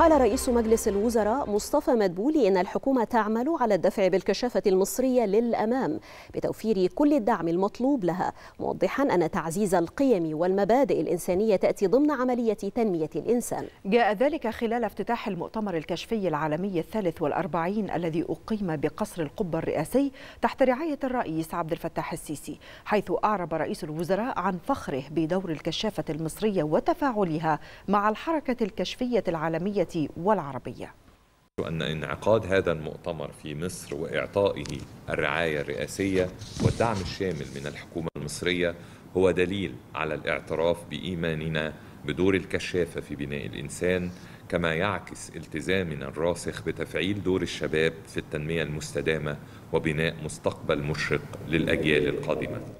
قال رئيس مجلس الوزراء مصطفى مدبولي ان الحكومه تعمل على الدفع بالكشافه المصريه للامام بتوفير كل الدعم المطلوب لها موضحا ان تعزيز القيم والمبادئ الانسانيه تاتي ضمن عمليه تنميه الانسان جاء ذلك خلال افتتاح المؤتمر الكشفي العالمي الثالث والأربعين الذي أقيم بقصر القبة الرئاسي تحت رعاية الرئيس عبد الفتاح السيسي حيث أعرب رئيس الوزراء عن فخره بدور الكشافة المصرية وتفاعلها مع الحركة الكشفية العالمية والعربية أن انعقاد هذا المؤتمر في مصر وإعطائه الرعاية الرئاسية والدعم الشامل من الحكومة المصرية هو دليل على الاعتراف بإيماننا بدور الكشافة في بناء الإنسان كما يعكس التزامنا الراسخ بتفعيل دور الشباب في التنمية المستدامة وبناء مستقبل مشرق للأجيال القادمة